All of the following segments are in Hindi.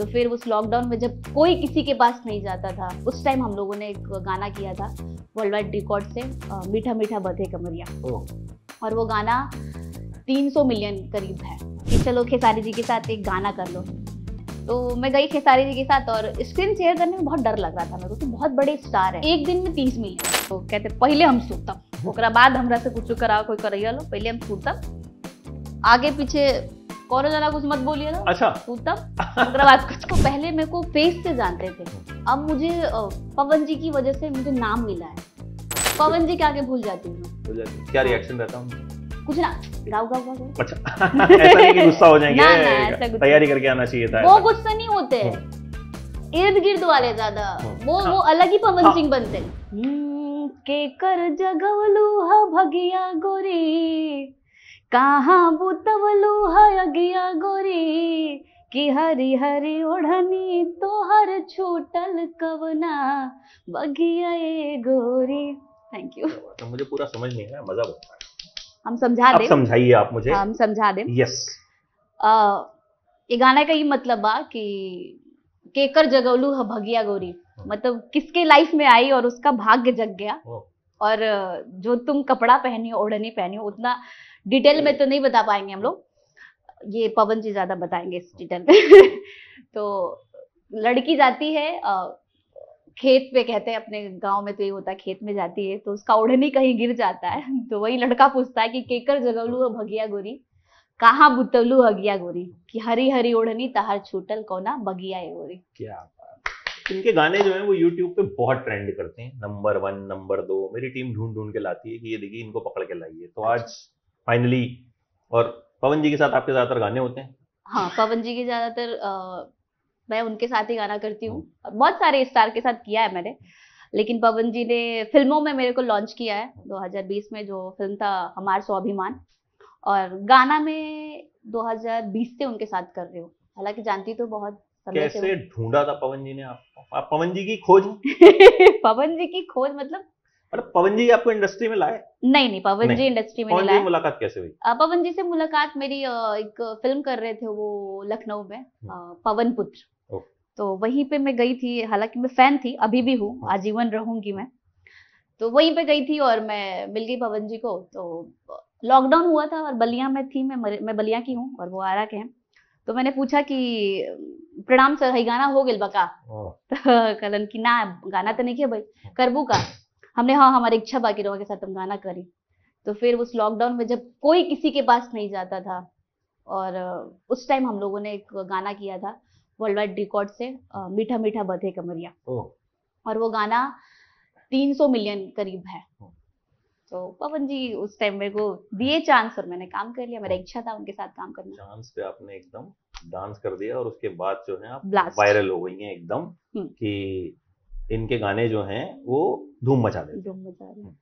तो फिर उस लॉकडाउन में जब कोई किसी के पास नहीं जाता था उस टाइम हम लोगों ने एक गाना किया था वर्ल्ड वाइड रिकॉर्ड से मीठा मीठा बधे कमरिया और वो गाना 300 मिलियन करीब है कि चलो खेसारी जी के साथ एक गाना कर लो तो मैं गई खेसारी जी के साथ और स्क्रीन शेयर करने में बहुत डर लग रहा था मेरे को तो बहुत बड़े स्टार है एक दिन में तीस मिलियन तो कहते पहले हम सूखता बाद हमरा से कुछ कराओ कोई करो लो पहले हम सूखता आगे पीछे कोरोना कुछ मत बोलिए ना अच्छा उत्तम तब कुछ को पहले मेरे को फेस से जानते थे अब मुझे पवन जी की वजह से मुझे नाम मिला है पवन जी के आगे भूल जाती हूँ क्या रिएक्शन रहता हूँ कुछ ना गाँव गाँव गाँव अच्छा ऐसा नहीं कि गुस्सा हो जाएंगे ना, ना, तैयारी करके आना चाहिए था वो गुस्सा तो नहीं होते हम्म। इर्द गिर्द वाले ज्यादा हम्म। वो हाँ। वो अलग ही पवन हाँ। सिंह बनते के कर जगवलू हा भगिया गोरी कहाँ है अगिया गोरी कि हरी हरी ओढ़नी तोहर छोटल कवना बगिया ए गोरी थैंक यू तो मुझे पूरा समझ नहीं आया मजा बहुत हम समझा दे समझाइए आप मुझे हाँ, हम समझा दे यस ये गाना का ये मतलब बा कि केकर जगवलू भगिया गोरी हाँ। मतलब किसके लाइफ में आई और उसका भाग्य जग गया और जो तुम कपड़ा पहनी ओढ़नी पहनी उतना डिटेल में तो नहीं बता पाएंगे हम लोग ये पवन जी ज़्यादा बताएंगे इस डिटेल में तो लड़की जाती है खेत पे कहते हैं अपने गांव में तो ये होता है खेत में जाती है तो उसका ओढ़नी कहीं गिर जाता है तो वही लड़का पूछता है कि केकर जगलू भगिया गोरी कहा बुतलू हगिया गोरी कि हरी हरी ओढ़नी तहर छूटल कोना बगिया गोरी क्या इनके गाने जो है वो YouTube पे बहुत ट्रेंड करते हैं नंबर वन नंबर दो मेरी टीम ढूंढ ढूंढ के लाती है कि ये देखिए इनको पकड़ के लाइए तो अच्छा। आज फाइनली और पवन जी के साथ आपके ज्यादातर गाने होते हैं हाँ पवन जी के ज्यादातर मैं उनके साथ ही गाना करती हूँ हम्म। बहुत सारे स्टार के साथ किया है मैंने लेकिन पवन जी ने फिल्मों में मेरे को लॉन्च किया है 2020 में जो फिल्म था हमार स्वाभिमान और गाना में 2020 से उनके साथ कर रही हूँ हालांकि जानती तो बहुत कैसे ढूंढा था पवन जी ने आपको आप पवन जी की खोज पवन जी की खोज मतलब पवन जी आपको इंडस्ट्री में लाए नहीं नहीं पवन जी इंडस्ट्री में लाए मुलाकात कैसे हुई पवन जी से मुलाकात मेरी एक फिल्म कर रहे थे वो लखनऊ में हम्म। पवन पुत्र तो वहीं पे मैं गई थी हालांकि मैं फैन थी अभी भी हूँ हम्म। आजीवन रहूंगी मैं तो वहीं पे गई थी और मैं मिल गई पवन जी को तो लॉकडाउन हुआ था और बलिया में थी मैं मैं बलिया की हूँ और वो आरा के हैं तो मैंने पूछा कि प्रणाम सर है गाना हो गिल बका तो कलन की ना गाना तो नहीं किया भाई हम्म। करबू का हमने हाँ हमारी इच्छा बाकी के साथ हम गाना करें तो फिर उस लॉकडाउन में जब कोई किसी के पास नहीं जाता था और उस टाइम हम लोगों ने एक गाना किया था वर्ल्ड वाइड रिकॉर्ड से मीठा मीठा बधे कमरिया और वो गाना 300 मिलियन करीब है तो पवन जी उस टाइम मेरे को दिए चांस और मैंने काम कर लिया मेरा इच्छा था उनके साथ काम करना चांस पे आपने एकदम डांस कर दिया और उसके बाद जो है आप वायरल हो गई हैं एकदम हम्म। कि इनके गाने जो हैं वो धूम मचा दे धूम मचा रहे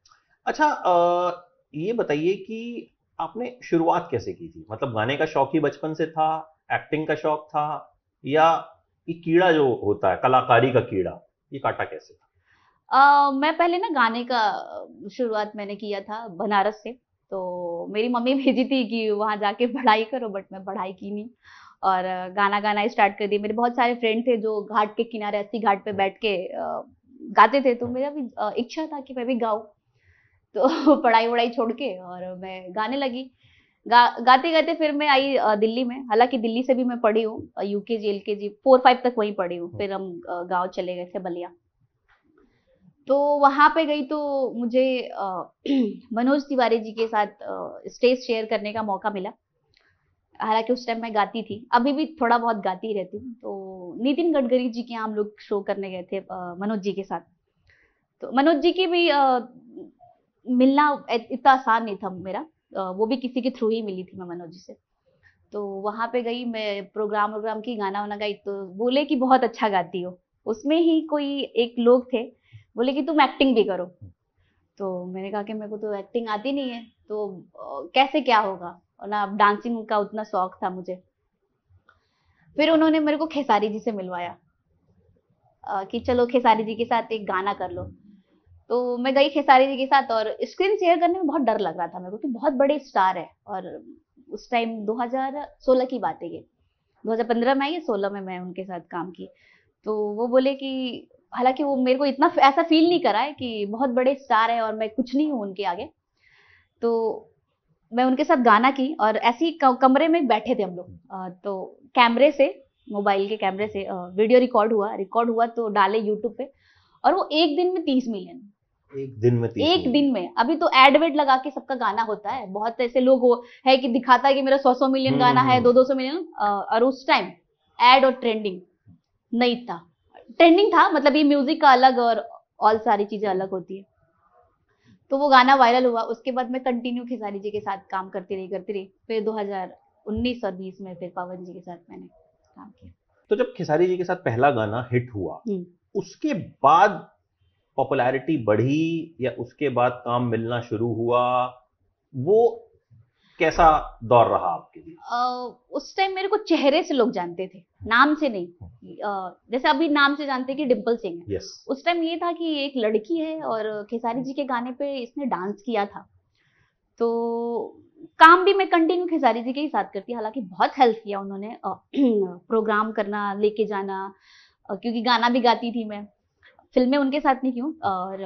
अच्छा आ, ये बताइए कि आपने शुरुआत कैसे की थी मतलब गाने का शौक ही बचपन से था एक्टिंग का शौक था या ये कीड़ा जो होता है कलाकारी का कीड़ा ये काटा कैसे था आ, मैं पहले ना गाने का शुरुआत मैंने किया था बनारस से तो मेरी मम्मी भेजी थी कि वहाँ जाके पढ़ाई करो बट मैं पढ़ाई की नहीं और गाना गाना स्टार्ट कर दिया मेरे बहुत सारे फ्रेंड थे जो घाट के किनारे अस्सी घाट पे बैठ के गाते थे तो हाँ। मेरा भी इच्छा था कि मैं भी गाऊँ तो पढ़ाई वढ़ाई छोड़ के और मैं गाने लगी गा गाते गाते फिर मैं आई दिल्ली में हालांकि दिल्ली से भी मैं पढ़ी हूँ यूके जी एल के जी फोर फाइव तक वहीं पढ़ी हूँ हाँ। फिर हम गांव चले गए थे बलिया तो वहाँ पे गई तो मुझे मनोज तिवारी जी के साथ स्टेज शेयर करने का मौका मिला हालांकि उस टाइम मैं गाती थी अभी भी थोड़ा बहुत गाती रहती हूँ तो नितिन गडकरी जी के यहाँ हम लोग शो करने गए थे मनोज जी के साथ तो मनोज जी की भी आ, मिलना इतना आसान नहीं था मेरा आ, वो भी किसी के थ्रू ही मिली थी मैं मनोज जी से तो वहाँ पे गई मैं प्रोग्राम वोग्राम की गाना वाना गाई तो बोले कि बहुत अच्छा गाती हो उसमें ही कोई एक लोग थे बोले कि तुम एक्टिंग भी करो तो मैंने कहा कि मेरे को तो एक्टिंग आती नहीं है तो कैसे क्या होगा ना डांसिंग का उतना शौक था मुझे फिर उन्होंने मेरे को खेसारी जी से मिलवाया कि चलो खेसारी जी के साथ एक गाना कर लो तो मैं गई खेसारी जी के साथ और स्क्रीन शेयर करने में बहुत डर लग रहा था मेरे को कि बहुत बड़े स्टार है और उस टाइम 2016 की बात है ये 2015 में आई 16 में मैं उनके साथ काम की तो वो बोले कि हालांकि वो मेरे को इतना ऐसा फील नहीं करा है कि बहुत बड़े स्टार है और मैं कुछ नहीं हूँ उनके आगे तो मैं उनके साथ गाना की और ऐसे ही कमरे में बैठे थे हम लोग हम्म। तो कैमरे से मोबाइल के कैमरे से वीडियो रिकॉर्ड हुआ रिकॉर्ड हुआ तो डाले यूट्यूब पे और वो एक दिन में तीस मिलियन एक दिन में एक दिन में अभी तो एड वेड लगा के सबका गाना होता है बहुत ऐसे लोग हो है कि दिखाता है कि मेरा सौ सौ मिलियन हम्म, गाना हम्म, है दो दो सौ मिलियन और उस टाइम एड और ट्रेंडिंग नहीं था ट्रेंडिंग था मतलब ये म्यूजिक का अलग और ऑल सारी चीजें अलग होती है तो वो गाना वायरल हुआ उसके बाद मैं कंटिन्यू खेसारी जी के साथ काम करती रही करती रही फिर 2019 और 20 में फिर पवन जी के साथ मैंने काम किया तो जब खेसारी जी के साथ पहला गाना हिट हुआ उसके बाद पॉपुलैरिटी बढ़ी या उसके बाद काम मिलना शुरू हुआ वो कैसा दौर रहा आपके लिए उस टाइम मेरे को चेहरे से लोग जानते थे नाम से नहीं जैसे अभी नाम से जानते कि डिम्पल सिंह उस टाइम ये था कि एक लड़की है और खेसारी जी के गाने पे इसने डांस किया था तो काम भी मैं कंटिन्यू खेसारी जी के ही साथ करती हालांकि बहुत हेल्प किया उन्होंने प्रोग्राम करना लेके जाना क्योंकि गाना भी गाती थी मैं फिल्में उनके साथ नहीं की हूँ और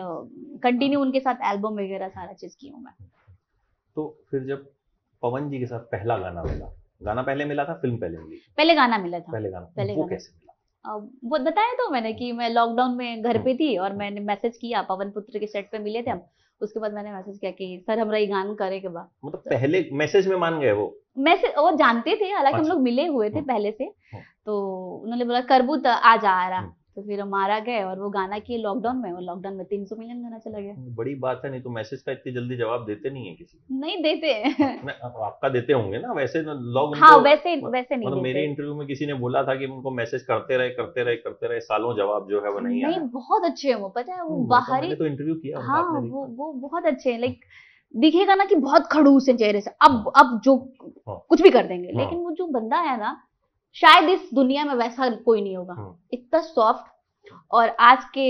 कंटिन्यू उनके साथ एल्बम वगैरह सारा चीज़ की हूँ मैं तो फिर जब पवन जी के साथ पहला गाना मिला गाना पहले मिला था फिल्म पहले मिली पहले गाना मिला था पहले गाना पहले वो कैसे वो बताया तो मैंने कि मैं लॉकडाउन में घर पे हाँ। थी और मैंने मैसेज किया पवन पुत्र के सेट पे मिले थे हम उसके बाद मैंने मैसेज किया कि सर हम रही गान करे के बाद मतलब तो पहले मैसेज में मान गए वो मैसेज वो जानते थे हालांकि हम अच्छा। लोग मिले हुए थे हाँ। पहले से हाँ। तो उन्होंने बोला करबू करबूत तो आ जा रहा तो फिर हम मारा गए और वो गाना किए लॉकडाउन में और लॉकडाउन में तीन सौ मिलियन गाना चला गया बड़ी बात है नहीं तो मैसेज का इतनी जल्दी जवाब देते नहीं है किसी नहीं देते आपका देते होंगे ना वैसे लॉग तो हाँ वैसे वैसे नहीं मतलब मेरे इंटरव्यू में किसी ने बोला था कि उनको मैसेज करते रहे करते रहे करते रहे सालों जवाब जो है वो नहीं नहीं बहुत अच्छे हैं वो पता है वो मतलब बाहरी तो इंटरव्यू किया हाँ वो वो बहुत अच्छे हैं लाइक दिखेगा ना कि बहुत खड़ूस है चेहरे से अब हाँ। अब जो हाँ। कुछ भी कर देंगे हाँ। लेकिन वो जो बंदा है ना शायद इस दुनिया में वैसा कोई नहीं होगा हाँ। इतना सॉफ्ट और आज के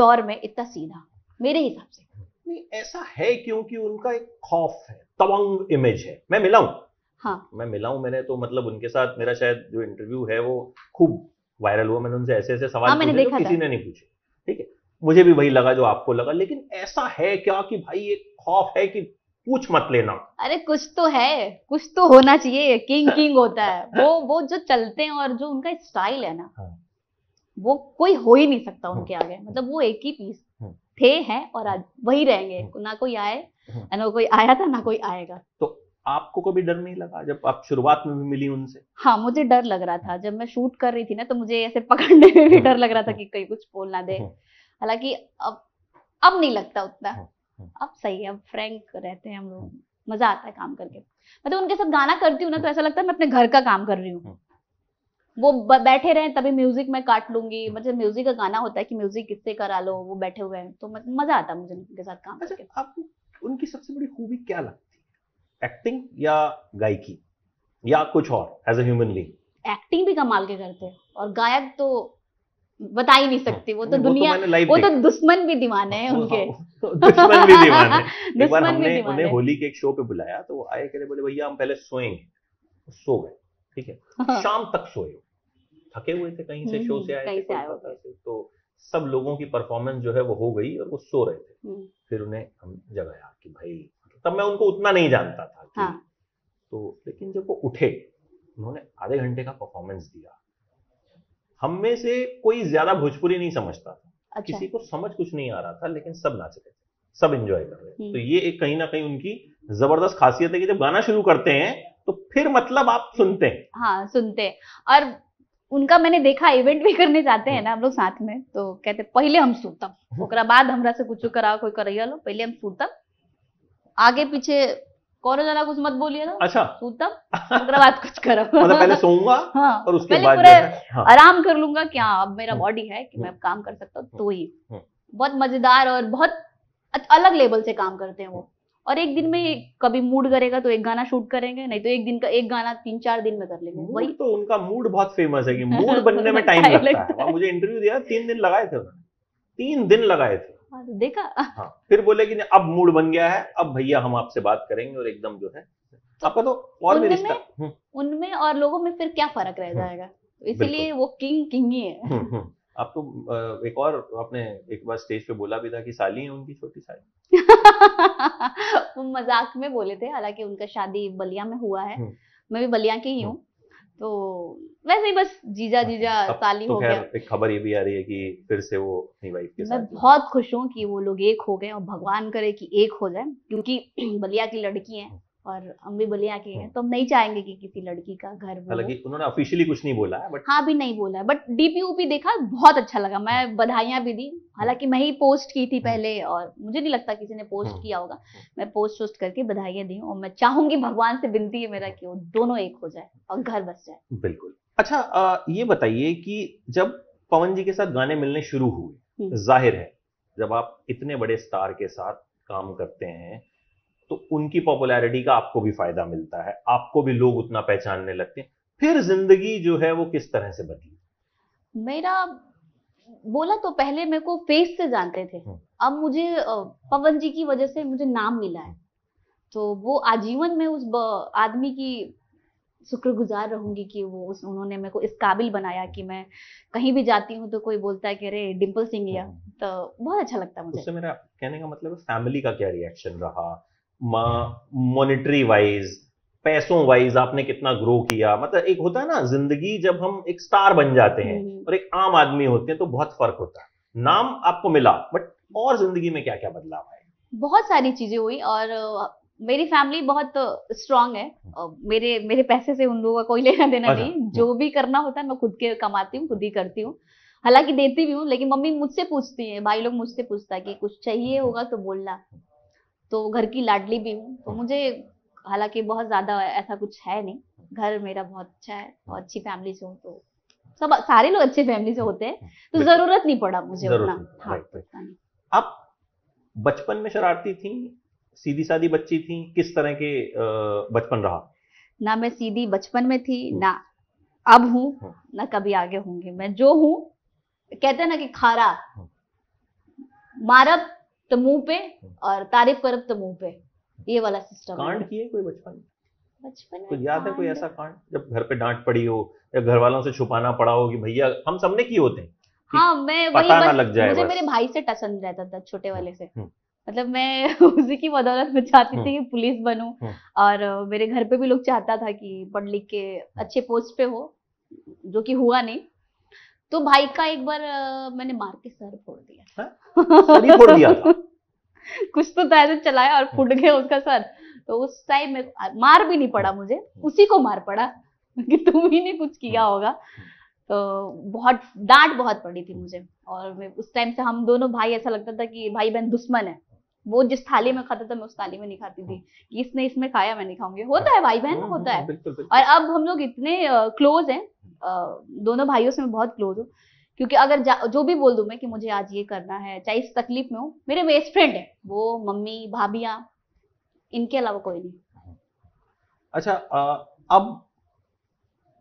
दौर में इतना सीधा मेरे हिसाब से नहीं ऐसा है क्योंकि उनका एक खौफ है तवंग इमेज है मैं मिला हूं हाँ मैं मिला हूं मैंने तो मतलब उनके साथ मेरा शायद जो इंटरव्यू है वो खूब वायरल हुआ मैंने उनसे ऐसे ऐसे सवाल हाँ, पूछे तो किसी ने नहीं पूछे ठीक है मुझे भी वही लगा जो आपको लगा लेकिन ऐसा है क्या कि भाई एक खौफ है कि पूछ मत लेना अरे कुछ तो है कुछ तो होना चाहिए किंग किंग होता है वो वो जो चलते हैं और जो उनका स्टाइल है ना हाँ। वो कोई हो ही नहीं सकता उनके हाँ। आगे मतलब वो एक ही पीस हाँ। थे हैं और आज वही रहेंगे ना कोई आए ना कोई आया था ना कोई आएगा तो आपको कभी डर नहीं लगा जब आप शुरुआत में भी मिली उनसे हाँ मुझे डर लग रहा था जब मैं शूट कर रही थी ना तो मुझे ऐसे पकड़ने में भी डर लग रहा था कि कहीं कुछ बोल ना दे हालांकि अब अब नहीं लगता उतना हम्म। अब सही है अब फ्रेंक रहते हैं हम लोग मजा आता है काम करके मतलब उनके साथ गाना करती हूँ ना तो ऐसा लगता है मैं अपने घर का काम कर रही हूँ हम्म। वो बैठे रहे तभी म्यूजिक मैं काट लूंगी मतलब म्यूजिक का गाना होता है कि म्यूजिक किससे करा लो वो बैठे हुए हैं तो मजा आता है मुझे उनके साथ काम अच्छा, करके आपको उनकी सबसे बड़ी खूबी क्या लगती है एक्टिंग या गायकी या कुछ और as a human being acting भी कमाल के करते हैं और गायक तो बता ही नहीं सकती वो हाँ, तो, तो दुनिया वो, तो हाँ, हाँ, वो तो दुश्मन भी दीवाने हैं उनके दुश्मन भी दीवाने एक बार हमने उन्हें होली के एक शो पे बुलाया तो वो आए कह रहे बोले भैया हम पहले सोएंगे तो सो गए ठीक है शाम तक सोए थके हुए थे कहीं से हम्म, शो से आए थे तो सब लोगों की परफॉर्मेंस जो है वो हो गई और वो सो रहे थे हम्म। फिर उन्हें हम जगाया कि भाई मतलब तब मैं उनको उतना नहीं जानता था हाँ। तो लेकिन जब वो उठे उन्होंने आधे घंटे का परफॉर्मेंस दिया हम में से कोई ज्यादा भोजपुरी नहीं समझता था अच्छा। किसी को समझ कुछ नहीं आ रहा था लेकिन सब नाच रहे थे सब एंजॉय कर रहे थे हम्म। तो ये एक कहीं ना कहीं उनकी जबरदस्त खासियत है कि जब गाना शुरू करते हैं तो फिर मतलब आप सुनते हैं हाँ सुनते हैं और उनका मैंने देखा इवेंट भी करने जाते हैं ना हम लोग साथ में तो कहते पहले हम सुनता बाद हमरा से कुछ कराओ कोई करैया पहले हम सुनता आगे पीछे कौन जाना कुछ मत बोलिए ना अच्छा सूतम बाद कुछ करो मतलब पहले सोऊंगा हाँ और उसके बाद हाँ। आराम कर लूंगा क्या हाँ, अब मेरा बॉडी हम्म। है कि मैं हम्म। काम कर सकता हूँ हम्म। तो ही बहुत मजेदार और बहुत अलग लेवल से काम करते हैं वो और एक दिन में कभी मूड करेगा तो एक गाना शूट करेंगे नहीं तो एक दिन का एक गाना तीन चार दिन में कर लेंगे वही तो उनका मूड बहुत फेमस है कि मूड बनने में टाइम लगता है मुझे इंटरव्यू दिया तीन दिन लगाए थे तीन दिन लगाए थे हाँ, तो देखा हाँ फिर बोले कि अब मूड बन गया है अब भैया हम आपसे बात करेंगे और एकदम जो है तो आपका तो और भी रिश्ता हम्म। उनमें और लोगों में फिर क्या फर्क रह हम्म, जाएगा तो इसीलिए वो किंग किंग ही है हम्म, आप तो एक और आपने एक बार स्टेज पे बोला भी था कि साली है उनकी छोटी साली वो मजाक में बोले थे हालांकि उनका शादी बलिया में हुआ है मैं भी बलिया की ही हूँ तो वैसे ही बस जीजा जीजा साली तो हो गया एक खबर ये भी आ रही है कि फिर से वो अपनी वाइफ के मैं साथ बहुत खुश हूँ कि वो लोग एक हो गए और भगवान करे कि एक हो जाए क्योंकि बलिया की लड़की है और हम भी बलिया के हैं हम्म। तो हम नहीं चाहेंगे कि किसी लड़की का घर हालांकि उन्होंने ऑफिशियली कुछ नहीं बोला है बट हाँ भी नहीं बोला है बट डीपीयूपी देखा बहुत अच्छा लगा मैं हम्म। बधाइयां भी दी हालांकि मैं ही पोस्ट की थी हम्म। पहले और मुझे नहीं लगता किसी ने पोस्ट किया होगा मैं पोस्ट वोस्ट करके बधाइयाँ दी और मैं चाहूंगी भगवान से विनती है मेरा कि वो दोनों एक हो जाए और घर बस जाए बिल्कुल अच्छा आ, ये बताइए कि जब पवन जी के साथ गाने मिलने शुरू हुए हम्म। जाहिर है जब आप इतने बड़े स्टार के साथ काम करते हैं तो उनकी पॉपुलैरिटी का आपको भी फायदा मिलता है आपको भी लोग उतना पहचानने लगते हैं फिर जिंदगी जो है वो किस तरह से बदली मेरा बोला तो पहले मेरे को फेस से जानते थे हम्म। अब मुझे पवन जी की वजह से मुझे नाम मिला है हम्म। तो वो आजीवन में उस आदमी की शुक्रगुजार रहूंगी कि वो उस उन्होंने मेरे को इस काबिल बनाया कि मैं कहीं भी जाती हूँ तो कोई बोलता है कि अरे डिम्पल सिंह हाँ। तो बहुत अच्छा लगता है मुझे उससे मेरा कहने का मतलब फैमिली का क्या रिएक्शन रहा मॉनिटरी वाइज पैसों वाइज आपने कितना ग्रो किया मतलब एक होता है ना जिंदगी जब हम एक स्टार बन जाते हैं हम्म। और एक आम आदमी होते हैं तो बहुत फर्क होता है नाम आपको मिला बट और जिंदगी में क्या क्या बदलाव आए बहुत सारी चीजें हुई और मेरी फैमिली बहुत स्ट्रांग uh, है हम्म। uh, मेरे मेरे पैसे से उन लोगों का कोई लेना देना अच्छा। नहीं जो भी करना होता है मैं खुद के कमाती हूँ खुद ही करती हूँ हालांकि देती भी हूँ लेकिन मम्मी मुझसे पूछती है भाई लोग मुझसे पूछता है कि कुछ चाहिए हम्म। होगा तो बोलना तो घर की लाडली भी हूँ तो हम्म। मुझे हालांकि बहुत ज़्यादा ऐसा कुछ है नहीं घर मेरा बहुत अच्छा है और अच्छी फैमिली से हूँ तो सब सारे लोग अच्छे फैमिली से होते हैं तो जरूरत नहीं पड़ा मुझे उतना हाँ। बचपन में शरारती थी सीधी सादी बच्ची थी किस तरह के बचपन रहा ना मैं सीधी बचपन में थी हम्म। ना अब हूँ हम्म। ना कभी आगे होंगे मैं जो हूँ कहते हैं ना कि खारा हम्म। मारब तो मुंह पे और तारीफ करब तो मुंह पे ये वाला सिस्टम कांड किए कोई बचपन बचपन तो याद है कोई ऐसा कांड जब घर पे डांट पड़ी हो या घर वालों से छुपाना पड़ा हो कि भैया हम सबने किए होते हैं हाँ मैं वही बस, लग जाए मुझे मेरे भाई से टसन रहता था छोटे वाले से मतलब मैं उसी की बदौलत में चाहती हाँ। थी कि पुलिस बनूं हाँ। और मेरे घर पे भी लोग चाहता था कि पढ़ लिख के हाँ। अच्छे पोस्ट पे हो जो कि हुआ नहीं तो भाई का एक बार मैंने मार के सर फोड़ दिया फोड़ दिया कुछ तो था चलाया और फूट गया उसका सर तो उस टाइम में मार भी नहीं पड़ा मुझे उसी को मार पड़ा कि तुम ही ने कुछ किया होगा तो बहुत डांट बहुत पड़ी थी मुझे और उस टाइम से हम दोनों भाई ऐसा लगता था कि भाई बहन दुश्मन है वो जिस थाली में खाता था मैं उस थाली में नहीं खाती थी कि हाँ। इसने इसमें खाया मैं नहीं खाऊंगी होता है भाई बहन हाँ, हाँ, होता है बिल्कुल, बिल्कुल। और अब हम लोग इतने क्लोज हैं दोनों भाइयों से मैं बहुत क्लोज हूँ क्योंकि अगर जो भी बोल दूं मैं कि मुझे आज ये करना है चाहे इस तकलीफ में हो मेरे बेस्ट फ्रेंड है वो मम्मी भाभी इनके अलावा कोई नहीं अच्छा अब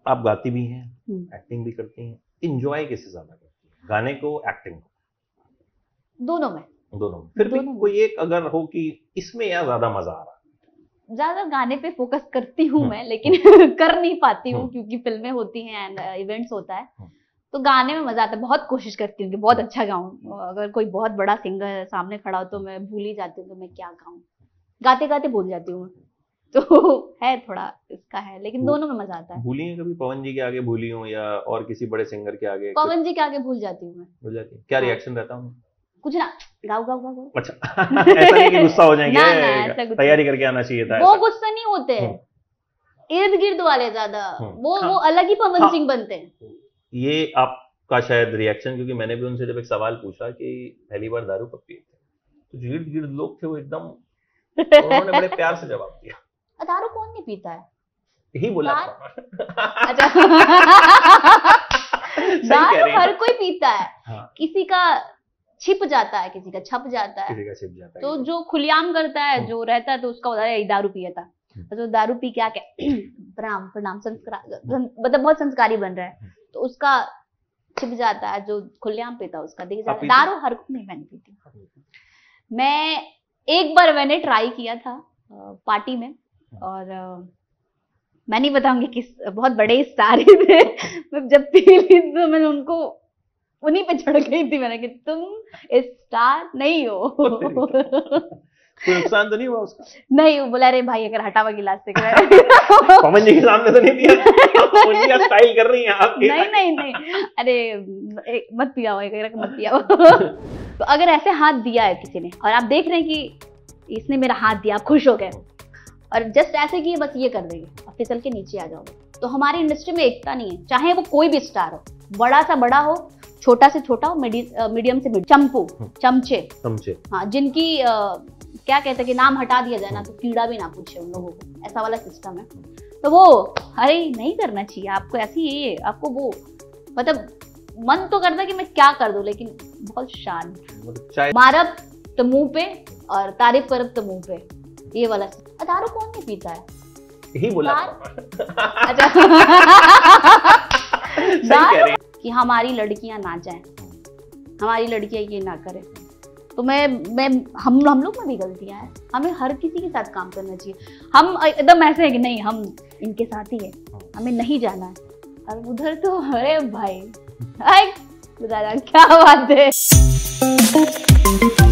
आप गाती भी हैं एक्टिंग हम्म। भी करती हैं इंजॉय कैसे ज्यादा करती हैं गाने को एक्टिंग को दोनों में दोनों फिर भी कोई एक अगर हो कि इसमें या ज्यादा मजा आ रहा ज्यादा गाने पे फोकस करती हूँ हम्म। मैं लेकिन कर नहीं पाती हूँ हम्म। क्योंकि फिल्में होती हैं एंड इवेंट्स uh, होता है हम्म। तो गाने में मजा आता है बहुत कोशिश करती हूँ कि बहुत अच्छा गाऊं अगर कोई बहुत बड़ा सिंगर सामने खड़ा हो तो मैं भूल ही जाती हूँ कि मैं क्या गाऊं गाते गाते भूल जाती हूँ तो है थोड़ा इसका है लेकिन दोनों में मजा आता है भूली कभी पवन जी के आगे भूली हूँ या और किसी बड़े सिंगर के आगे पवन जी के आगे भूल जाती हूँ मैं भूल जाती क्या रिएक्शन हाँ। रहता हूँ कुछ ना गाओ गाओ गाओ अच्छा ऐसा गुस्सा हो जाएंगे तैयारी करके आना चाहिए था वो गुस्सा नहीं होते हम्म। इर्द गिर्द वाले ज्यादा हम्म। वो हाँ। वो अलग ही पवन हाँ। सिंह बनते हैं ये शायद रिएक्शन क्योंकि मैंने भी उनसे जब एक सवाल पूछा कि पहली बार दारू कब पिए थे तो गिर्द लोग थे वो एकदम उन्होंने बड़े प्यार से जवाब दिया दारू कौन नहीं पीता है यही बोला अच्छा दारू हर कोई पीता है हाँ। किसी का छिप जाता है किसी का छप जाता है किसी का छिप जाता है तो, तो। जो खुलियाम करता है हम्म। जो रहता है तो उसका होता है दारू पिया था हम्म। तो दारू पी क्या क्या प्रणाम प्रणाम संस्कार मतलब बहुत संस्कारी बन रहा है हम्म। तो उसका छिप जाता है जो खुलियाम पीता उसका देख जाता है दारू हर नहीं मैंने पीती मैं एक बार मैंने ट्राई किया था पार्टी में और मैं नहीं बताऊंगी किस बहुत बड़े स्टार थे जब पी ली तो मैंने उनको उन्हीं पे चढ़ गई थी मैंने कि तुम स्टार नहीं हो नुकसान तो नहीं हुआ उसका नहीं वो बोला रे भाई अगर हटावा गिलास से करे पवन जी के सामने तो नहीं दिया स्टाइल कर रही हैं आप नहीं नहीं नहीं अरे एक मत पिया हुआ मत पिया हुआ तो अगर ऐसे हाथ दिया है किसी ने और आप देख रहे हैं कि इसने मेरा हाथ दिया आप खुश हो गए और जस्ट ऐसे किए बस ये कर देंगे अब फिसल के नीचे आ जाओगे तो हमारी इंडस्ट्री में एकता नहीं है चाहे वो कोई भी स्टार हो बड़ा सा बड़ा हो छोटा से छोटा और मीडियम से मीडियम चंपू हम्म। चमचे चमचे हाँ जिनकी आ, क्या कहते हैं कि नाम हटा दिया जाए ना तो कीड़ा भी ना पूछे उन लोगों को ऐसा वाला सिस्टम है तो वो अरे नहीं करना चाहिए आपको ऐसी ही है आपको वो मतलब मन तो करता कि मैं क्या कर दू लेकिन बहुत शान मतलब मारब तो मुंह पे और तारीफ करब तो मुंह पे ये वाला दारू कौन नहीं पीता है ही बोला अच्छा कि हमारी लड़कियां ना जाएं हमारी लड़कियां ये ना करें तो मैं मैं हम हम लोग में भी गलतियां हैं हमें हर किसी के साथ काम करना चाहिए हम एकदम ऐसे है कि नहीं हम इनके साथ ही है हमें नहीं जाना है और उधर तो अरे भाई बता क्या बात है